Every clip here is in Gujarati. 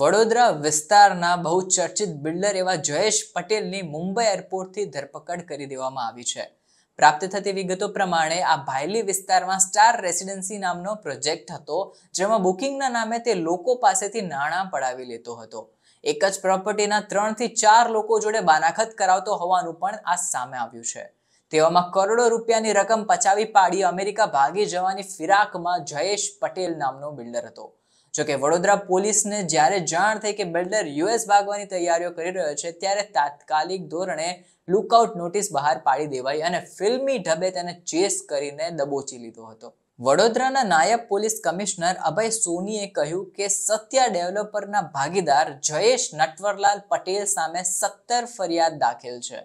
વડોદરા વિસ્તારના બહુ ચર્ચિત બિલ્ડર એવા જયેશ પટેલની મુંબઈ એરપોર્ટથી ધરપકડ કરી દેવામાં આવી છે પ્રાપ્ત થતી વિગતો પ્રમાણે આ ભાયલી વિસ્તારમાં સ્ટાર રેસિડેન્સી નામનો પ્રોજેક્ટ હતો જેમાં બુકિંગના નામે તે લોકો પાસેથી નાણાં પડાવી લેતો હતો એક જ પ્રોપર્ટીના ત્રણથી ચાર લોકો જોડે બાનાખત કરાવતો હોવાનું પણ આ સામે આવ્યું છે તેવામાં કરોડો રૂપિયાની રકમ પચાવી પાડી અમેરિકા ભાગી જવાની ફિરાકમાં જયેશ પટેલ નામનો બિલ્ડર હતો જોકે વડોદરા પોલીસને જ્યારે જાણ થઈ કે બિલ્ડર યુએસ ભાગવાની તૈયારીઓ કરી રહ્યો છે ત્યારે તાત્કાલિક ધોરણે લુકઆઉટ નોટિસ બહાર પાડી દેવાઈ અને ફિલ્મી ઢબે તેને ચેસ કરીને દબોચી લીધો હતો વડોદરાના નાયબ પોલીસ કમિશનર અભય સોનીએ કહ્યું કે સત્યા ડેવલપરના ભાગીદાર જયેશ નટવરલાલ પટેલ સામે સત્તર ફરિયાદ દાખલ છે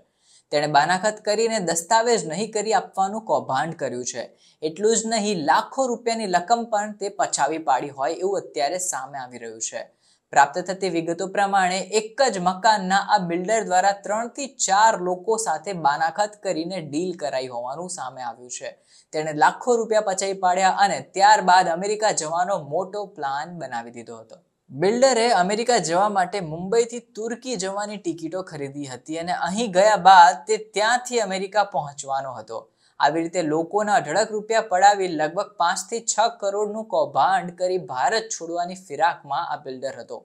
તેણે બાનાખત કરીને દસ્તાવેજ નહીં કરી આપવાનું કૌભાંડ કર્યું છે એટલું જ નહીં લાખો રૂપિયાની રકમ પણ તે પછાવી પાડી હોય એવું અત્યારે સામે આવી રહ્યું છે પ્રાપ્ત થતી વિગતો પ્રમાણે એક જ મકાનના આ બિલ્ડર દ્વારા ત્રણથી ચાર લોકો સાથે બાનાખત કરીને ડીલ કરાઈ હોવાનું સામે આવ્યું છે તેણે લાખો રૂપિયા પચાવી પાડ્યા અને ત્યારબાદ અમેરિકા જવાનો મોટો પ્લાન બનાવી દીધો હતો બિલ્ડરે અમેરિકા જવા માટે મુંબઈથી તુર્કી જવાની ટિકિટો ખરીદી હતી અને અહીં ગયા બાદ તે ત્યાંથી અમેરિકા પહોંચવાનો હતો આવી રીતે લોકોના અઢળક રૂપિયા પડાવી લગભગ પાંચથી છ કરોડનું કૌભાંડ કરી ભારત છોડવાની ફિરાકમાં આ બિલ્ડર હતો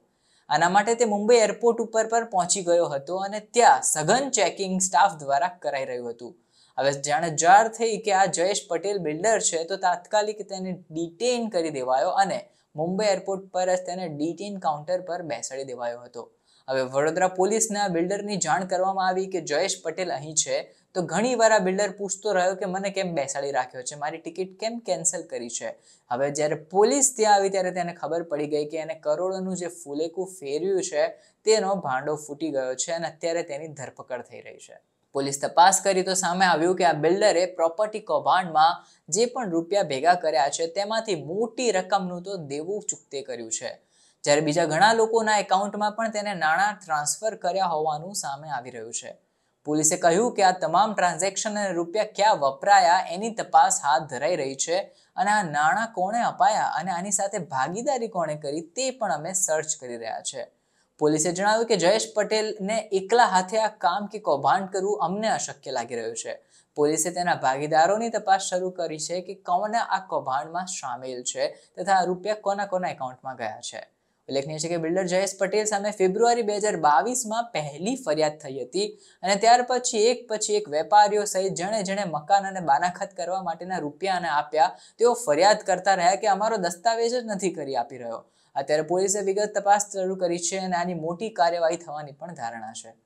આના માટે તે મુંબઈ એરપોર્ટ ઉપર પણ પહોંચી ગયો હતો અને ત્યાં સઘન ચેકિંગ સ્ટાફ દ્વારા કરાઈ રહ્યું હતું હવે જાણે જાણ થઈ કે આ જયેશ પટેલ બિલ્ડર છે તો તાત્કાલિક તેને ડિટેઇન કરી દેવાયો અને મુંબઈ એરપોર્ટ પર જ તેને ડીટેન કાઉન્ટર પર બેસાડી દેવાયો હતો હવે વડોદરા પોલીસના બિલ્ડરની જાણ કરવામાં આવી કે જયેશ પટેલ અહીં છે તો ઘણી વાર આ બિલ્ડર પૂછતો રહ્યો કે મને કેમ બેસાડી રાખ્યો છે મારી ટિકિટ કેમ કેન્સલ કરી છે હવે જ્યારે પોલીસ ત્યાં આવી ત્યારે તેને ખબર પડી ગઈ કે એને કરોડોનું જે ફૂલેકું ફેર્યું છે તેનો ભાંડો ફૂટી ગયો છે અને અત્યારે તેની ધરપકડ થઈ રહી છે પોલીસ તપાસ કરી તો સામે આવ્યું કે આ બિલ્ડરે પ્રોપર્ટી કૌભાંડમાં જે પણ રૂપિયા ભેગા કર્યા છે તેમાંથી મોટી રકમનું તો દેવું ચૂકતે કર્યું છે જ્યારે બીજા ઘણા લોકોના એકાઉન્ટમાં પણ તેને નાણાં ટ્રાન્સફર કર્યા હોવાનું સામે આવી રહ્યું છે પોલીસે કહ્યું કે આ તમામ ટ્રાન્ઝેક્શન અને રૂપિયા ક્યાં વપરાયા એની તપાસ હાથ ધરાઈ રહી છે અને આ નાણાં કોણે અપાયા અને આની સાથે ભાગીદારી કોણે કરી તે પણ અમે સર્ચ કરી રહ્યા છે પોલીસે જણાવ્યું કે જયેશ પટેલને એકલા હાથે આ કામ કે કૌભાંડ કરવું અમને અશક્ય લાગી રહ્યું છે પોલીસે તેના ભાગીદારોની તપાસ શરૂ કરી છે કે કોના આ કૌભાંડમાં સામેલ છે તથા આ રૂપિયા કોના કોના એકાઉન્ટમાં ગયા છે ઉલ્લેખનીય છે કે બિલ્ડર જયેશ પટેલ સામે ફેબ્રુઆરી બે હજાર બાવીસમાં પહેલી ફરિયાદ થઈ હતી અને ત્યાર પછી એક પછી એક વેપારીઓ સહિત જેણે જેણે મકાન અને બાનાખત કરવા માટેના રૂપિયાને આપ્યા તેઓ ફરિયાદ કરતા રહ્યા કે અમારો દસ્તાવેજ જ નથી કરી આપી રહ્યો અત્યારે પોલીસે વિગત તપાસ શરૂ કરી છે અને આની મોટી કાર્યવાહી થવાની પણ ધારણા છે